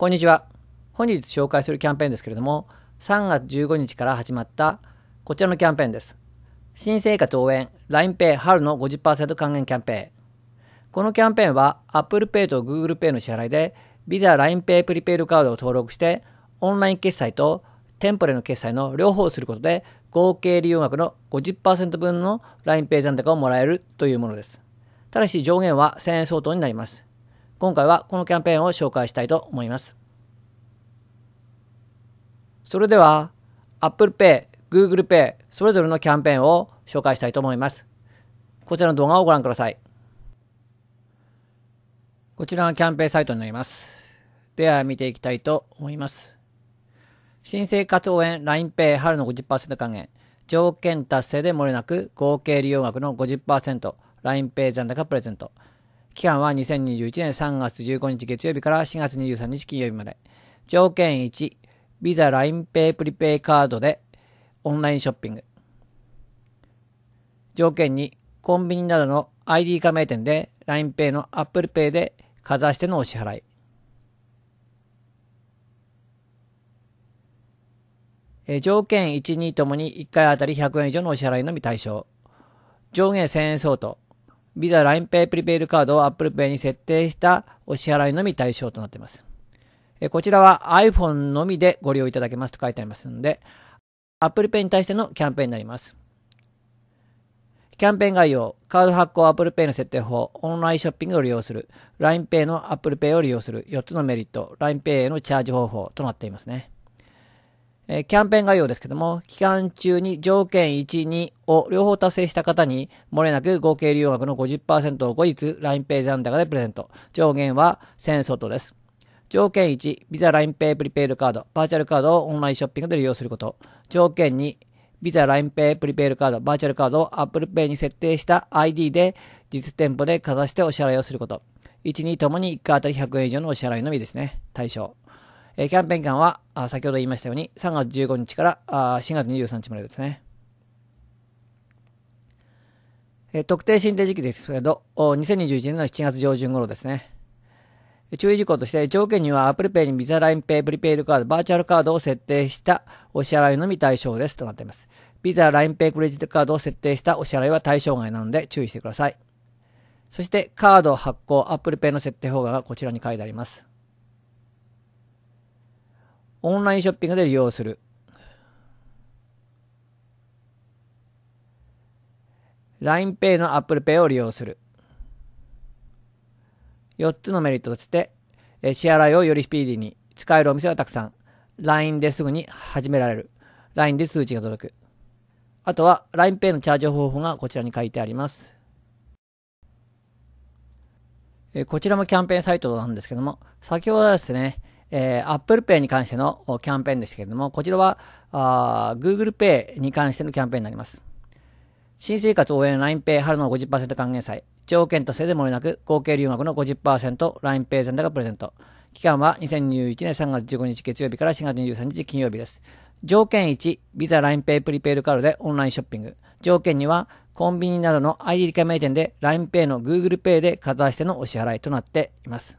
こんにちは。本日紹介するキャンペーンですけれども、3月15日から始まったこちらのキャンペーンです。新生活応援 LINEPay 春の50%還元キャンペーン。このキャンペーンは Apple Pay と Google Pay の支払いで Visa LINEPay プリペイドカードを登録してオンライン決済と店舗での決済の両方をすることで合計利用額の50%分の LINEPay 残高をもらえるというものです。ただし上限は1000円相当になります。今回はこのキャンペーンを紹介したいと思います。それでは Apple Pay、Google Pay それぞれのキャンペーンを紹介したいと思います。こちらの動画をご覧ください。こちらがキャンペーンサイトになります。では見ていきたいと思います。新生活応援 LINEPay 春の50%還元。条件達成でもれなく合計利用額の50% LINEPay 残高プレゼント。期間は2021年3月15日月曜日から4月23日金曜日まで。条件1、ビザ LINEPay プリペイカードでオンラインショッピング。条件2、コンビニなどの ID 加盟店で LINEPay の ApplePay でかざしてのお支払い。え条件1、2ともに1回あたり100円以上のお支払いのみ対象。上限1000円相当。ビザ、LINEPay、プリペイドカードを Apple Pay に設定したお支払いのみ対象となっています。こちらは iPhone のみでご利用いただけますと書いてありますので、Apple Pay に対してのキャンペーンになります。キャンペーン概要、カード発行 Apple Pay の設定法、オンラインショッピングを利用する、LINEPay の Apple Pay を利用する4つのメリット、LINEPay へのチャージ方法となっていますね。えー、キャンペーン概要ですけども、期間中に条件1、2を両方達成した方に、もれなく合計利用額の50%を後日、LINEPay 残高でプレゼント。上限は1000相当です。条件1、Visa LINEPay プリペイドカード、バーチャルカードをオンラインショッピングで利用すること。条件2、ビザ LINEPay プリペイドカード、バーチャルカードを ApplePay に設定した ID で実店舗でかざしてお支払いをすること。1、2ともに1回あたり100円以上のお支払いのみですね。対象。えー、キャンペーン期間はあ、先ほど言いましたように、3月15日からあ4月23日までですね。えー、特定申請時期ですけど、2021年の7月上旬頃ですね。注意事項として、条件には Apple Pay に Visa、LINE Pay、プリペイドカード、バーチャルカードを設定したお支払いのみ対象ですとなっています。Visa、LINE Pay、クレジットカードを設定したお支払いは対象外なので注意してください。そして、カード発行、Apple Pay の設定方法がこちらに書いてあります。オンラインショッピングで利用する。LINEPay の ApplePay を利用する。4つのメリットとして、支払いをよりスピーディーに、使えるお店はたくさん。LINE ですぐに始められる。LINE で通知が届く。あとは LINEPay のチャージ方法がこちらに書いてあります。こちらもキャンペーンサイトなんですけども、先ほどですね、えー、Apple Pay に関してのキャンペーンでしたけれども、こちらはあ Google Pay に関してのキャンペーンになります。新生活応援 LINEPay 春の50%還元祭。条件達成でもれなく、合計留学の 50%LINEPay 残高プレゼント。期間は2021年3月15日月曜日から4月23日金曜日です。条件1、ビザ LINEPay プリペイドカードでオンラインショッピング。条件2は、コンビニなどの ID 加盟店で LINEPay の GooglePay で片してのお支払いとなっています。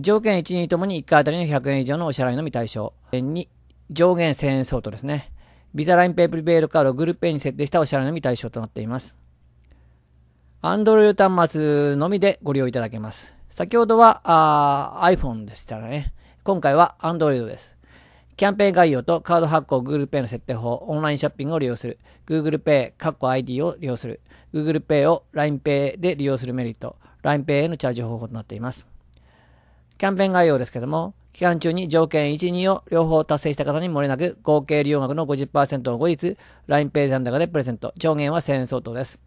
条件1、2ともに1回あたりの100円以上のお支払いのみ対象。2、上限1000円相当ですね。ビザラインペ y プリペイドカードグループペイに設定したお支払いのみ対象となっています。Android 端末のみでご利用いただけます。先ほどはあ iPhone でしたらね。今回は Android です。キャンペーン概要とカード発行 Google Pay の設定法、オンラインショッピングを利用する、Google Pay、括弧 ID を利用する、Google Pay を LINEPay で利用するメリット、LINEPay へのチャージ方法となっています。キャンペーン概要ですけども、期間中に条件1、2を両方達成した方に漏れなく、合計利用額の50%を後日、LINE ペイ残高でプレゼント。上限は1000円相当です。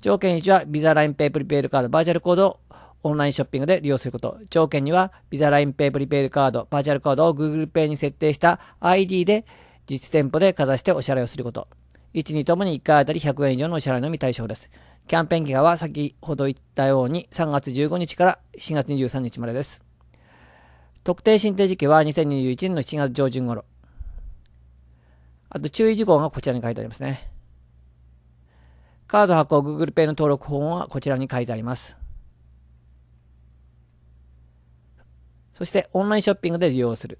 条件1は、ビザ LINE ペイプリペイルカードバーチャルコードをオンラインショッピングで利用すること。条件2は、ビザ LINE ペイプリペイルカードバーチャルコードを Google Pay に設定した ID で実店舗でかざしてお支払いをすること。1、2ともに1回あたり100円以上のお支払いのみ対象です。キャンペーン期間は先ほど言ったように3月15日から4月23日までです。特定申請時期は2021年の7月上旬頃。あと注意事項がこちらに書いてありますね。カード発行 Google Pay の登録本はこちらに書いてあります。そしてオンラインショッピングで利用する。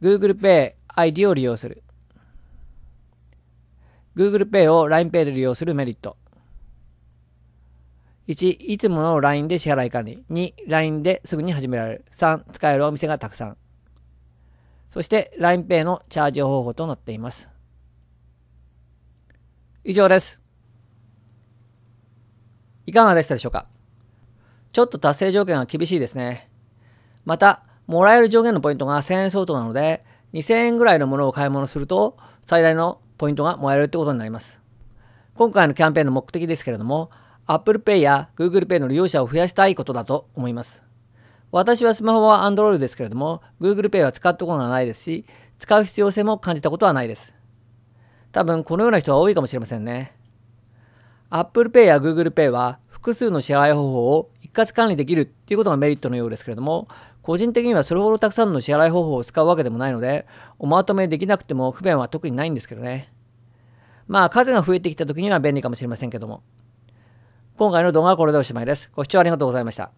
Google Pay ID を利用する。Google Pay を LINEPay で利用するメリット。1、いつもの LINE で支払い管理。2、LINE ですぐに始められる。3、使えるお店がたくさん。そして LINEPay のチャージ方法となっています。以上です。いかがでしたでしょうかちょっと達成条件は厳しいですね。また、もらえる上限のポイントが1000円相当なので、2000円ぐらいのものを買い物すると、最大のポイントがもらえるってことになります。今回のキャンペーンの目的ですけれども、Apple Pay や Google Pay の利用者を増やしたいことだと思います。私はスマホは Android ですけれども、Google Pay は使ったことがないですし、使う必要性も感じたことはないです。多分このような人は多いかもしれませんね。Apple Pay や Google Pay は複数の支払い方法を一括管理できるということがメリットのようですけれども、個人的にはそれほどたくさんの支払い方法を使うわけでもないので、おまとめできなくても不便は特にないんですけどね。まあ数が増えてきた時には便利かもしれませんけども。今回の動画はこれでおしまいです。ご視聴ありがとうございました。